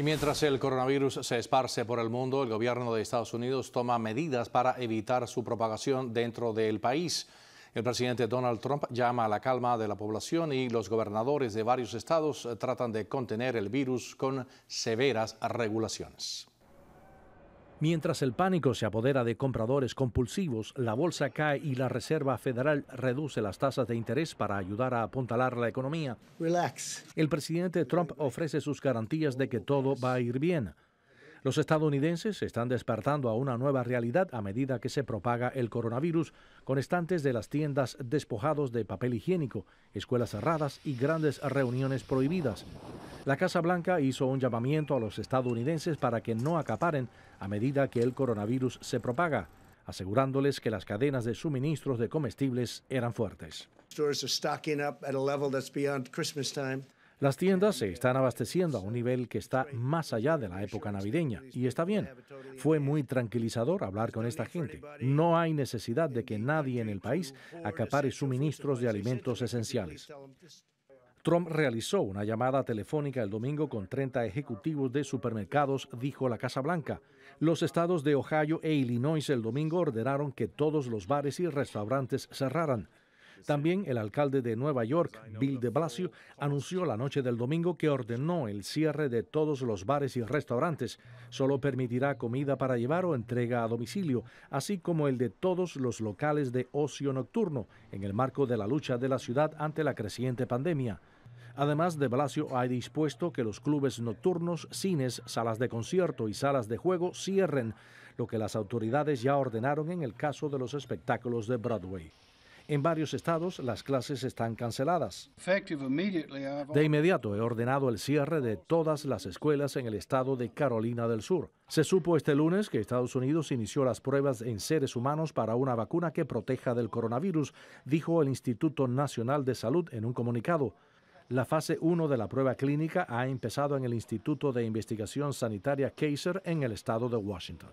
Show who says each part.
Speaker 1: Y mientras el coronavirus se esparce por el mundo, el gobierno de Estados Unidos toma medidas para evitar su propagación dentro del país. El presidente Donald Trump llama a la calma de la población y los gobernadores de varios estados tratan de contener el virus con severas regulaciones. Mientras el pánico se apodera de compradores compulsivos, la bolsa cae y la Reserva Federal reduce las tasas de interés para ayudar a apuntalar la economía. Relax. El presidente Trump ofrece sus garantías de que todo va a ir bien. Los estadounidenses están despertando a una nueva realidad a medida que se propaga el coronavirus, con estantes de las tiendas despojados de papel higiénico, escuelas cerradas y grandes reuniones prohibidas. La Casa Blanca hizo un llamamiento a los estadounidenses para que no acaparen a medida que el coronavirus se propaga, asegurándoles que las cadenas de suministros de comestibles eran fuertes. Las tiendas se están abasteciendo a un nivel que está más allá de la época navideña y está bien. Fue muy tranquilizador hablar con esta gente. No hay necesidad de que nadie en el país acapare suministros de alimentos esenciales. Trump realizó una llamada telefónica el domingo con 30 ejecutivos de supermercados, dijo la Casa Blanca. Los estados de Ohio e Illinois el domingo ordenaron que todos los bares y restaurantes cerraran. También el alcalde de Nueva York, pues, Bill de Blasio, anunció la noche del domingo que ordenó el cierre de todos los bares y restaurantes. Solo permitirá comida para llevar o entrega a domicilio, así como el de todos los locales de ocio nocturno, en el marco de la lucha de la ciudad ante la creciente pandemia. Además, de Blasio ha dispuesto que los clubes nocturnos, cines, salas de concierto y salas de juego cierren, lo que las autoridades ya ordenaron en el caso de los espectáculos de Broadway. En varios estados las clases están canceladas. De inmediato he ordenado el cierre de todas las escuelas en el estado de Carolina del Sur. Se supo este lunes que Estados Unidos inició las pruebas en seres humanos para una vacuna que proteja del coronavirus, dijo el Instituto Nacional de Salud en un comunicado. La fase 1 de la prueba clínica ha empezado en el Instituto de Investigación Sanitaria Kaiser en el estado de Washington.